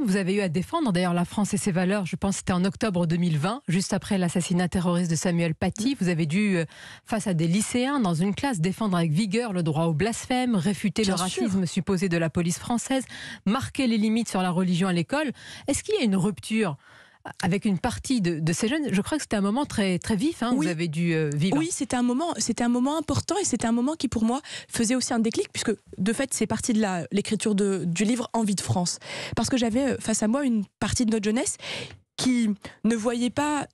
vous avez eu à défendre d'ailleurs la France et ses valeurs. Je pense que c'était en octobre 2020, juste après l'assassinat terroriste de Samuel Paty. Vous avez dû, euh, face à des lycéens dans une classe, défendre avec vigueur le droit au blasphème, réfuter le racisme supposé de la police française, marquer les limites sur la religion à l'école. Est-ce qu'il y a une rupture avec une partie de, ces jeunes. Je crois que c'était un moment très, très vif, hein, vous avez dû euh, vivre. Oui, c'était un, moment, c'était un moment important et c'était un moment qui, pour moi, faisait aussi un déclic, puisque de fait, c'est partie de l'écriture du livre Envie de France. Parce que j'avais euh, face à moi une partie de notre jeunesse qui ne voyait pas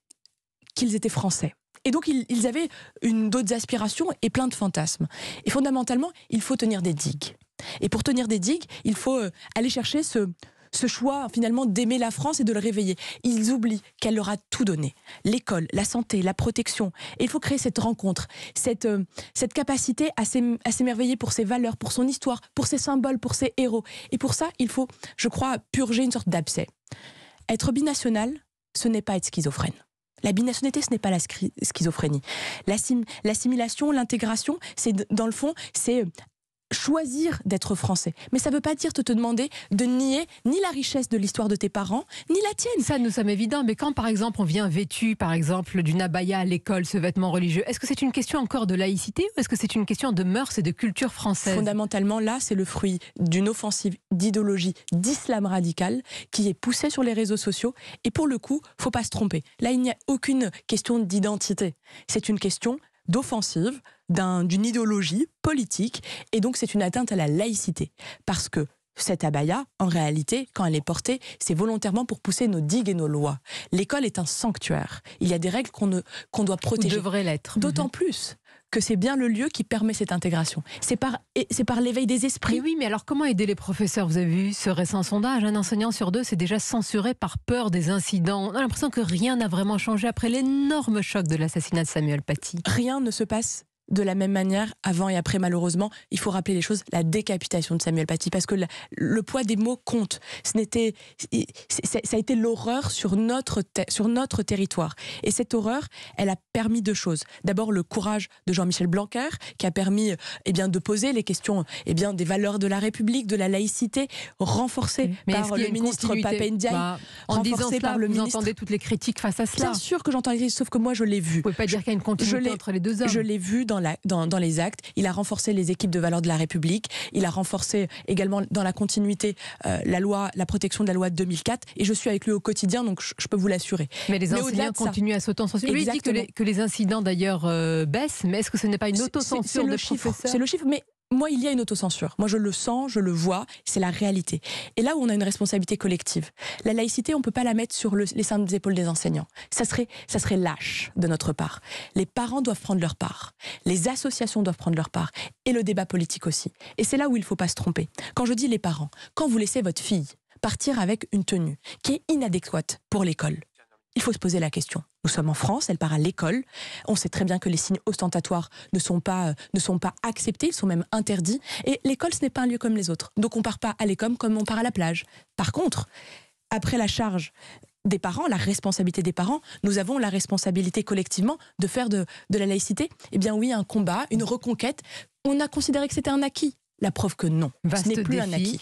qu'ils étaient français. Et donc, ils, ils avaient d'autres aspirations et plein de fantasmes. Et fondamentalement, il faut tenir des digues. Et pour tenir des digues, il faut euh, aller chercher ce, ce choix finalement d'aimer la France et de le réveiller. Ils oublient qu'elle leur a tout donné. L'école, la santé, la protection. il faut créer cette rencontre, cette, euh, cette capacité à s'émerveiller pour ses valeurs, pour son histoire, pour ses symboles, pour ses héros. Et pour ça, il faut, je crois, purger une sorte d'abcès. Être binational, ce n'est pas être schizophrène. La binationalité, ce n'est pas la schizophrénie. L'assimilation, l'intégration, c'est dans le fond, c'est choisir d'être français. Mais ça ne veut pas dire te, te demander de nier ni la richesse de l'histoire de tes parents, ni la tienne. Ça nous sommes évidents, mais quand par exemple on vient vêtu, par exemple, d'une abaya à l'école, ce vêtement religieux, est-ce que c'est une question encore de laïcité ou est-ce que c'est une question de mœurs et de culture française Fondamentalement, là, c'est le fruit d'une offensive d'idéologie, d'islam radical qui est poussée sur les réseaux sociaux. Et pour le coup, faut pas se tromper. Là, il n'y a aucune question d'identité. C'est une question d'offensive, d'une idéologie politique, et donc c'est une atteinte à la laïcité. Parce que cette abaya, en réalité, quand elle est portée, c'est volontairement pour pousser nos digues et nos lois. L'école est un sanctuaire. Il y a des règles qu'on qu'on doit protéger. Ou devrait l'être. D'autant mhm. plus que c'est bien le lieu qui permet cette intégration. C'est par, c'est par l'éveil des esprits. oui, mais alors comment aider les professeurs Vous avez vu ce récent sondage, un enseignant sur deux s'est déjà censuré par peur des incidents. On a l'impression que rien n'a vraiment changé après l'énorme choc de l'assassinat de Samuel Paty. Rien ne se passe de la même manière, avant et après, malheureusement, il faut rappeler les choses, la décapitation de Samuel Paty, parce que le, poids des mots compte. Ce n'était, ça a été l'horreur sur notre, sur notre territoire. Et cette horreur, elle a permis deux choses. D'abord, le courage de Jean-Michel Blanquer, qui a permis euh, eh bien, de poser les questions eh bien, des valeurs de la République, de la laïcité, renforcées par le ministre Pape bah, en disant par le vous entendez toutes les critiques face à cela Bien sûr que j'entends les critiques, sauf que moi, je l'ai vu. Vous pouvez pas dire qu'il y a une continuité entre les deux hommes. Je l'ai vu dans dans, les actes. Il a renforcé les équipes de valeur de la République. Il a renforcé également dans la continuité euh, la loi, la protection de la loi de 2004. Et je suis avec lui au quotidien, donc je, peux vous l'assurer. Mais les incidents continuent à s'autocensure. Lui dit que les, incidents d'ailleurs euh, baissent, mais est-ce que ce n'est pas une autocensure de chiffre C'est le chiffre, mais moi, il y a une autocensure. Moi, je le sens, je le vois, c'est la réalité. Et là où on a une responsabilité collective, la laïcité, on ne peut pas la mettre sur les seins des épaules des enseignants. Ça serait, ça serait lâche de notre part. Les parents doivent prendre leur part, les associations doivent prendre leur part, et le débat politique aussi. Et c'est là où il ne faut pas se tromper. Quand je dis les parents, quand vous laissez votre fille partir avec une tenue qui est inadéquate pour l'école, il faut se poser la question. Nous sommes en France, elle part à l'école. On sait très bien que les signes ostentatoires ne sont pas, euh, ne sont pas acceptés, ils sont même interdits. Et l'école, ce n'est pas un lieu comme les autres. Donc on ne part pas à l'école comme on part à la plage. Par contre, après la charge des parents, la responsabilité des parents, nous avons la responsabilité collectivement de faire de, la laïcité, eh bien oui, un combat, une reconquête. On a considéré que c'était un acquis. La preuve que non, ce n'est plus un acquis.